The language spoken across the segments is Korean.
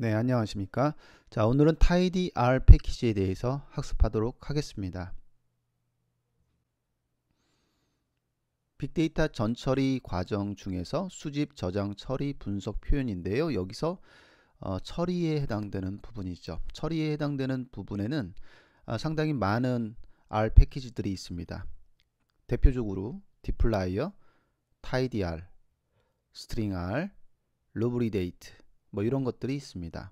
네, 안녕하십니까. 자, 오늘은 tidy r 패키지에 대해서 학습하도록 하겠습니다. 빅데이터 전처리 과정 중에서 수집, 저장, 처리, 분석 표현인데요. 여기서 어, 처리에 해당되는 부분이죠. 처리에 해당되는 부분에는 아, 상당히 많은 R 패키지들이 있습니다. 대표적으로 디플라이어, tidyr, stringr, 루브리데이트, 뭐 이런 것들이 있습니다.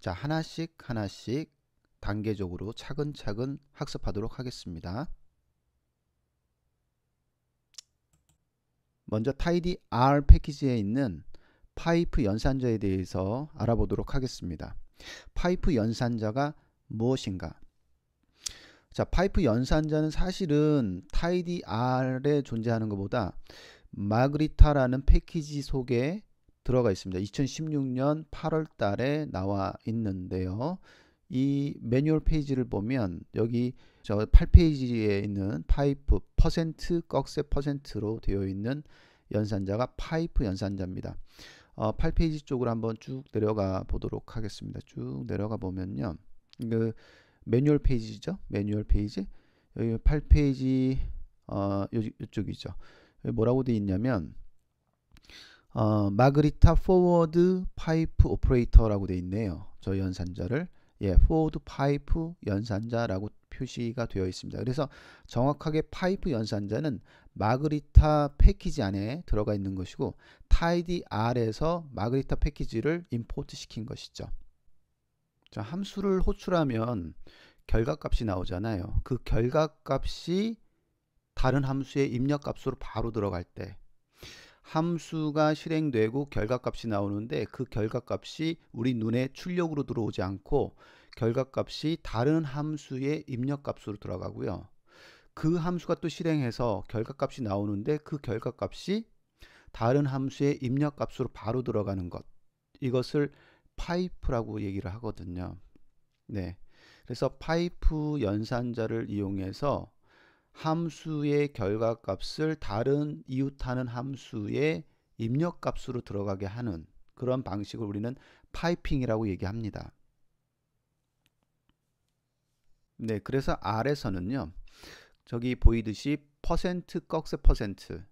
자, 하나씩 하나씩 단계적으로 차근차근 학습하도록 하겠습니다. 먼저 tidy r 패키지에 있는 파이프 연산자에 대해서 알아보도록 하겠습니다. 파이프 연산자가 무엇인가? 자, 파이프 연산자는 사실은 tidy r에 존재하는 것보다 마그리타라는 패키지 속에 들어가 있습니다. 2016년 8월 달에 나와 있는데요. 이 매뉴얼 페이지를 보면 여기 저 8페이지에 있는 파이프 퍼센트 꺽쇠 퍼센트로 되어 있는 연산자가 파이프 연산자입니다. 어, 8페이지 쪽으로 한번 쭉 내려가 보도록 하겠습니다. 쭉 내려가 보면요. 그 매뉴얼 페이지죠. 매뉴얼 페이지. 여기 8페이지 어, 요, 쪽이죠 뭐라고 되어 있냐면 어, 마그리타 포워드 파이프 오퍼레이터라고 돼 있네요. 저 연산자를 예, 포워드 파이프 연산자라고 표시가 되어 있습니다. 그래서 정확하게 파이프 연산자는 마그리타 패키지 안에 들어가 있는 것이고 타이디 R에서 마그리타 패키지를 임포트 시킨 것이죠. 자, 함수를 호출하면 결과값이 나오잖아요. 그 결과값이 다른 함수의 입력값으로 바로 들어갈 때 함수가 실행되고 결과값이 나오는데 그 결과값이 우리 눈에 출력으로 들어오지 않고 결과값이 다른 함수의 입력값으로 들어가고요. 그 함수가 또 실행해서 결과값이 나오는데 그 결과값이 다른 함수의 입력값으로 바로 들어가는 것 이것을 파이프라고 얘기를 하거든요. 네, 그래서 파이프 연산자를 이용해서 함수의 결과값을 다른 이웃하는 함수의 입력값으로 들어가게 하는 그런 방식을 우리는 파이핑이라고 얘기합니다. 네, 그래서 R에서는요. 저기 보이듯이 퍼센트 꺽쇠 퍼센트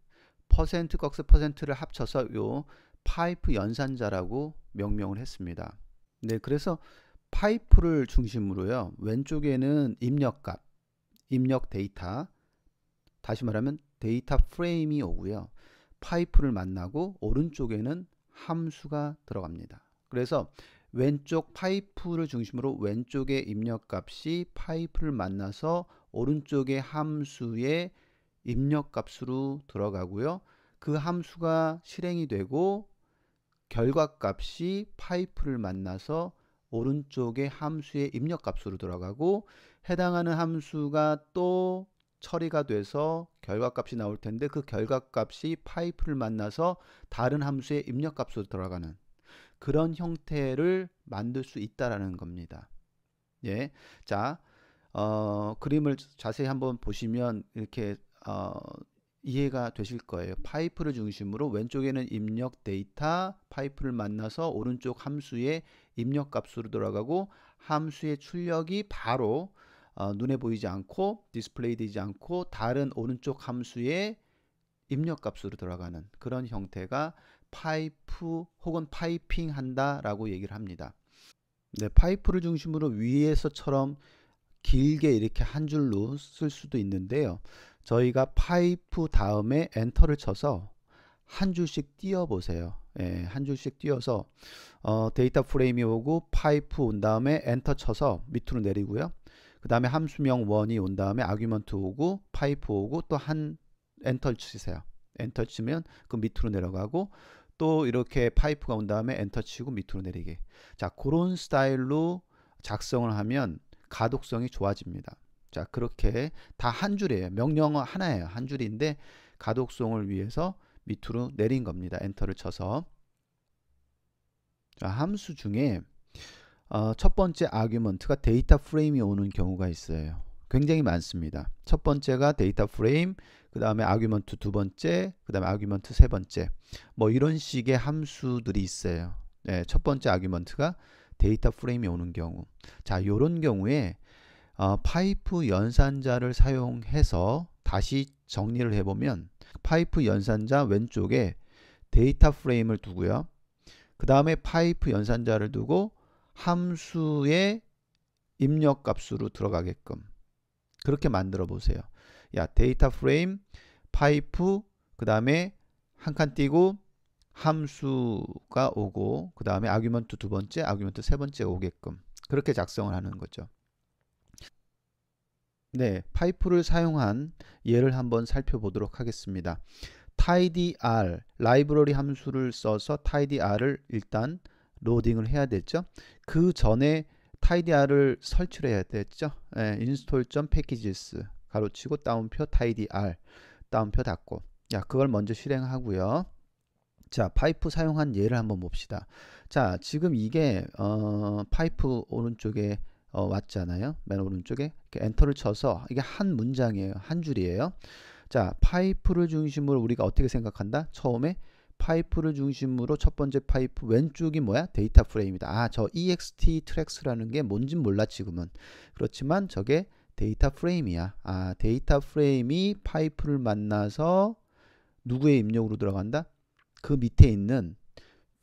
퍼센트 꺽쇠 퍼센트를 합쳐서 요 파이프 연산자라고 명명을 했습니다. 네, 그래서 파이프를 중심으로요. 왼쪽에는 입력값, 입력 데이터, 다시 말하면 데이터 프레임이 오고요. 파이프를 만나고 오른쪽에는 함수가 들어갑니다. 그래서 왼쪽 파이프를 중심으로 왼쪽의 입력값이 파이프를 만나서 오른쪽의 함수의 입력값으로 들어가고요. 그 함수가 실행이 되고 결과값이 파이프를 만나서 오른쪽에 함수의 입력값으로 들어가고 해당하는 함수가 또 처리가 돼서 결과값이 나올 텐데 그 결과값이 파이프를 만나서 다른 함수의 입력값으로 들어가는 그런 형태를 만들 수 있다라는 겁니다. 예. 자, 어, 그림을 자세히 한번 보시면 이렇게 어, 이해가 되실 거예요. 파이프를 중심으로 왼쪽에는 입력 데이터 파이프를 만나서 오른쪽 함수의 입력 값으로 돌아가고 함수의 출력이 바로 어, 눈에 보이지 않고 디스플레이 되지 않고 다른 오른쪽 함수의 입력 값으로 돌아가는 그런 형태가 파이프 혹은 파이핑 한다라고 얘기를 합니다. 네, 파이프를 중심으로 위에서처럼 길게 이렇게 한 줄로 쓸 수도 있는데요. 저희가 파이프 다음에 엔터를 쳐서 한 줄씩 띄어 보세요. 예, 한 줄씩 띄어서 어, 데이터 프레임이 오고 파이프 온 다음에 엔터 쳐서 밑으로 내리고요. 그 다음에 함수명 원이 온 다음에 아규먼트 오고 파이프 오고 또 한 엔터 치세요. 엔터 치면 그 밑으로 내려가고 또 이렇게 파이프가 온 다음에 엔터 치고 밑으로 내리게. 자, 그런 스타일로 작성을 하면 가독성이 좋아집니다. 자, 그렇게 다 한 줄이에요. 명령어 하나예요. 한 줄인데 가독성을 위해서 밑으로 내린 겁니다. 엔터를 쳐서. 자, 함수 중에 어, 첫 번째 아규먼트가 데이터 프레임이 오는 경우가 있어요. 굉장히 많습니다. 첫 번째가 데이터 프레임, 그 다음에 아규먼트 두 번째, 그 다음에 아규먼트 세 번째. 뭐 이런 식의 함수들이 있어요. 네, 첫 번째 아규먼트가 데이터 프레임이 오는 경우. 자, 요런 경우에 어, 파이프 연산자를 사용해서 다시 정리를 해보면 파이프 연산자 왼쪽에 데이터 프레임을 두고요. 그 다음에 파이프 연산자를 두고 함수의 입력 값으로 들어가게끔 그렇게 만들어 보세요. 야 데이터 프레임 파이프 그 다음에 한 칸 띄고 함수가 오고 그 다음에 아규먼트 두 번째 아규먼트 세 번째 오게끔 그렇게 작성을 하는 거죠. 네, 파이프를 사용한 예를 한번 살펴보도록 하겠습니다. tidr 라이브러리 함수를 써서 tidr을 일단 로딩을 해야 되죠. 그 전에 tidr을 설치를 해야 되죠. 예, install.packages 가로치고 다운표 tidr 다운표 닫고 야, 그걸 먼저 실행하고요. 자, 파이프 사용한 예를 한번 봅시다. 자, 지금 이게 어, 파이프 오른쪽에 어, 왔잖아요. 맨 오른쪽에 엔터를 쳐서 이게 한 문장이에요. 한 줄이에요. 자, 파이프를 중심으로 우리가 어떻게 생각한다? 처음에 파이프를 중심으로 첫 번째 파이프 왼쪽이 뭐야? 데이터 프레임이다. 아, 저 ext 트랙스라는 게뭔지 몰라 지금은. 그렇지만 저게 데이터 프레임이야. 아, 데이터 프레임이 파이프를 만나서 누구의 입력으로 들어간다? 그 밑에 있는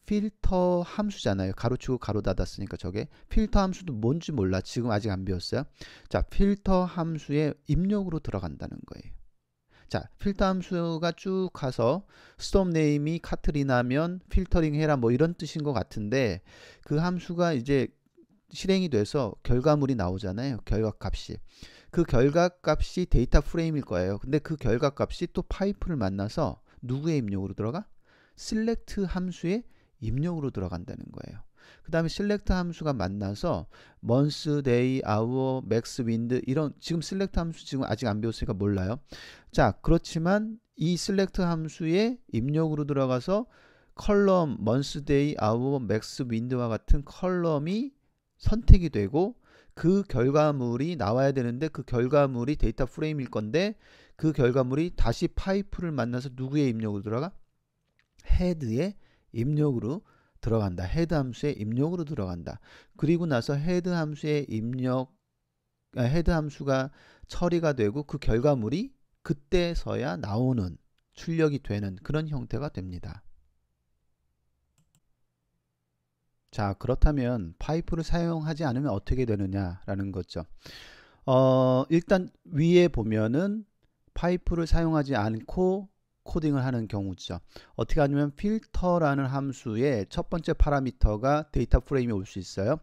필터 함수잖아요. 가로치고 가로 닫았으니까 저게 필터 함수도 뭔지 몰라. 지금 아직 안 배웠어요. 자, 필터 함수의 입력으로 들어간다는 거예요. 자, 필터 함수가 쭉 가서 스톱 네임이 카트리나면 필터링 해라 뭐 이런 뜻인 것 같은데 그 함수가 이제 실행이 돼서 결과물이 나오잖아요. 결과값이. 그 결과값이 데이터 프레임일 거예요. 근데 그 결과값이 또 파이프를 만나서 누구의 입력으로 들어가? 셀렉트 함수의 입력으로 들어간다는 거예요. 그 다음에 select 함수가 만나서 month, day, hour, max, wind 이런 지금 select 함수 지금 아직 안 배웠으니까 몰라요. 자 그렇지만 이 select 함수에 입력으로 들어가서 컬럼 month, day, hour, max, wind와 같은 컬럼이 선택이 되고 그 결과물이 나와야 되는데 그 결과물이 데이터 프레임일 건데 그 결과물이 다시 파이프를 만나서 누구의 입력으로 들어가? 헤드의 입력으로 들어간다. 헤드 함수의 입력으로 들어간다. 그리고 나서 헤드 함수의 입력 아, 헤드 함수가 처리가 되고 그 결과물이 그때서야 나오는 출력이 되는 그런 형태가 됩니다. 자, 그렇다면 파이프를 사용하지 않으면 어떻게 되느냐라는 거죠. 어, 일단 위에 보면은 파이프를 사용하지 않고 코딩을 하는 경우죠. 어떻게 하냐면 필터라는 함수의 첫 번째 파라미터가 데이터 프레임이 올 수 있어요.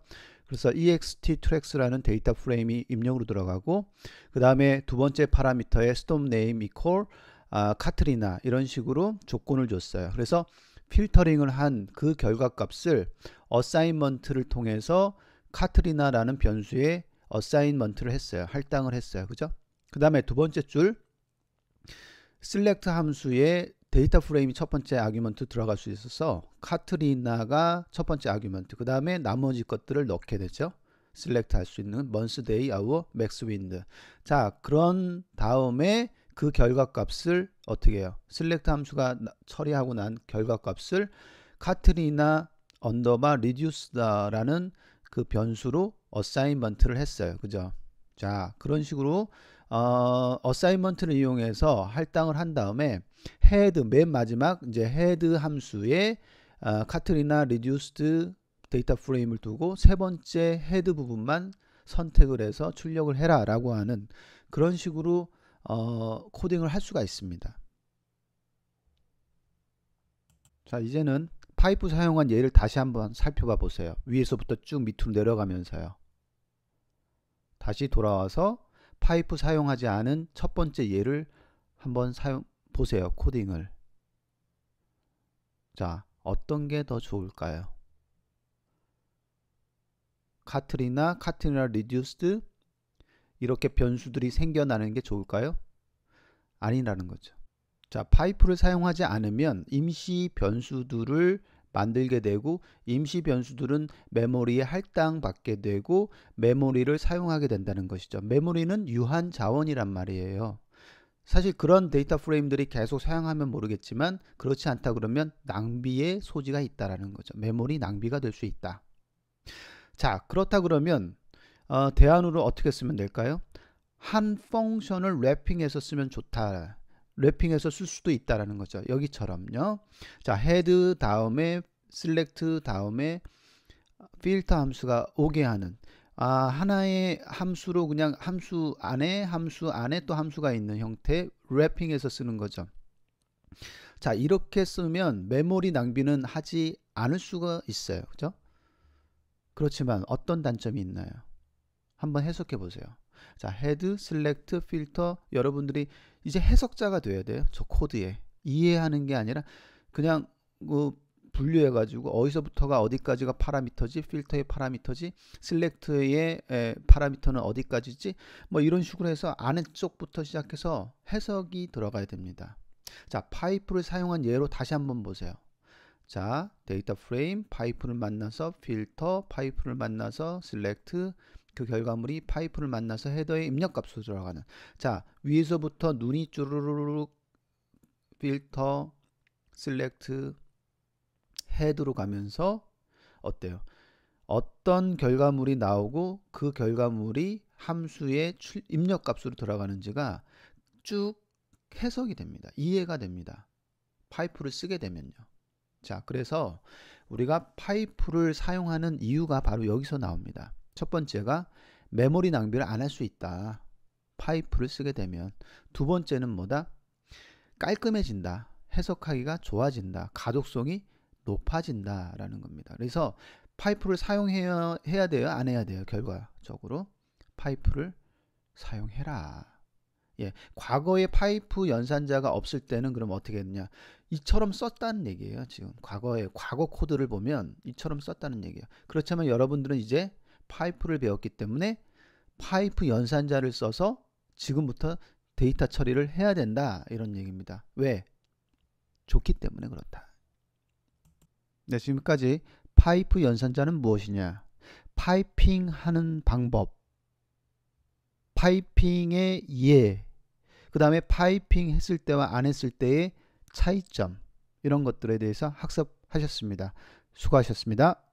그래서 ext tracks라는 데이터 프레임이 입력으로 들어가고 그 다음에 두 번째 파라미터의 storm name equal 아, 카트리나 이런 식으로 조건을 줬어요. 그래서 필터링을 한 그 결과값을 a s s i g n m e n t 를 통해서 카트리나라는 변수에 a s s i g n m e n t 를 했어요. 할당을 했어요. 그죠? 그 다음에 두 번째 줄 s 렉트 함수에 데이터 프레임이 첫 번째 아규먼트 들어갈 수 있어서 카트리나가 첫 번째 아규먼트 그 다음에 나머지 것들을 넣게 되죠. s 렉트할 수 있는 먼스 데이 아 day, h o u 자 그런 다음에 그 결과값을 어떻게 해요? s 렉트 함수가 처리하고 난 결과값을 카트리나 언더바 리듀스다라는그 변수로 어사인먼트를 했어요. 그죠? 자 그런 식으로 어, 어사이먼트를 이용해서 할당을 한 다음에 헤드 맨 마지막 이제 헤드 함수에 어, 카트리나 리듀스드 데이터 프레임을 두고 세 번째 헤드 부분만 선택을 해서 출력을 해라 라고 하는 그런 식으로 어, 코딩을 할 수가 있습니다. 자 이제는 파이프 사용한 예를 다시 한번 살펴봐 보세요. 위에서부터 쭉 밑으로 내려가면서요. 다시 돌아와서 파이프 사용하지 않은 첫 번째 예를 한번 사용 보세요. 코딩을. 자, 어떤 게 더 좋을까요? 카트리나, 카트리나 리듀스드 이렇게 변수들이 생겨나는 게 좋을까요? 아니라는 거죠. 자, 파이프를 사용하지 않으면 임시 변수들을 만들게 되고 임시 변수들은 메모리에 할당받게 되고 메모리를 사용하게 된다는 것이죠. 메모리는 유한 자원이란 말이에요. 사실 그런 데이터 프레임들이 계속 사용하면 모르겠지만 그렇지 않다 그러면 낭비의 소지가 있다라는 거죠. 메모리 낭비가 될 수 있다. 자 그렇다 그러면 어, 대안으로 어떻게 쓰면 될까요? 한 펑션을 랩핑해서 쓰면 좋다. 랩핑해서 쓸 수도 있다라는 거죠. 여기처럼요. 자, 헤드 다음에 s e 트 다음에 필터 함수가 오게 하는 아, 하나의 함수로 그냥 함수 안에 함수 안에 또 함수가 있는 형태 랩핑해서 쓰는 거죠. 자, 이렇게 쓰면 메모리 낭비는 하지 않을 수가 있어요. 그죠? 그렇지만 어떤 단점이 있나요? 한번 해석해 보세요. 자, 헤드, 셀렉트, 필터 여러분들이 이제 해석자가 돼야 돼요. 저 코드에 이해하는 게 아니라 그냥 뭐 그 분류해 가지고 어디서부터가 어디까지가 파라미터지 필터의 파라미터지 셀렉트의 예, 파라미터는 어디까지지 뭐 이런 식으로 해서 아는 쪽부터 시작해서 해석이 들어가야 됩니다 자 파이프를 사용한 예로 다시 한번 보세요 자 데이터 프레임 파이프를 만나서 필터 파이프를 만나서 셀렉트 그 결과물이 파이프를 만나서 헤더의 입력값으로 들어가는 자 위에서부터 눈이 쭈르륵 필터 셀렉트 헤드로 가면서 어때요 어떤 결과물이 나오고 그 결과물이 함수의 입력값으로 들어가는지가 쭉 해석이 됩니다 이해가 됩니다 파이프를 쓰게 되면요 자 그래서 우리가 파이프를 사용하는 이유가 바로 여기서 나옵니다 첫 번째가 메모리 낭비를 안 할 수 있다. 파이프를 쓰게 되면. 두 번째는 뭐다? 깔끔해진다. 해석하기가 좋아진다. 가독성이 높아진다라는 겁니다. 그래서 파이프를 사용해야 해야 돼요? 안 해야 돼요? 결과적으로 파이프를 사용해라. 예, 과거에 파이프 연산자가 없을 때는 그럼 어떻게 했냐? 이처럼 썼다는 얘기예요. 지금 과거에 과거 코드를 보면 이처럼 썼다는 얘기예요. 그렇지만 여러분들은 이제 파이프를 배웠기 때문에 파이프 연산자를 써서 지금부터 데이터 처리를 해야 된다 이런 얘기입니다. 왜? 좋기 때문에 그렇다. 네, 지금까지 파이프 연산자는 무엇이냐? 파이핑 하는 방법. 파이핑의 이해. 예. 그 다음에 파이핑 했을 때와 안 했을 때의 차이점. 이런 것들에 대해서 학습하셨습니다. 수고하셨습니다.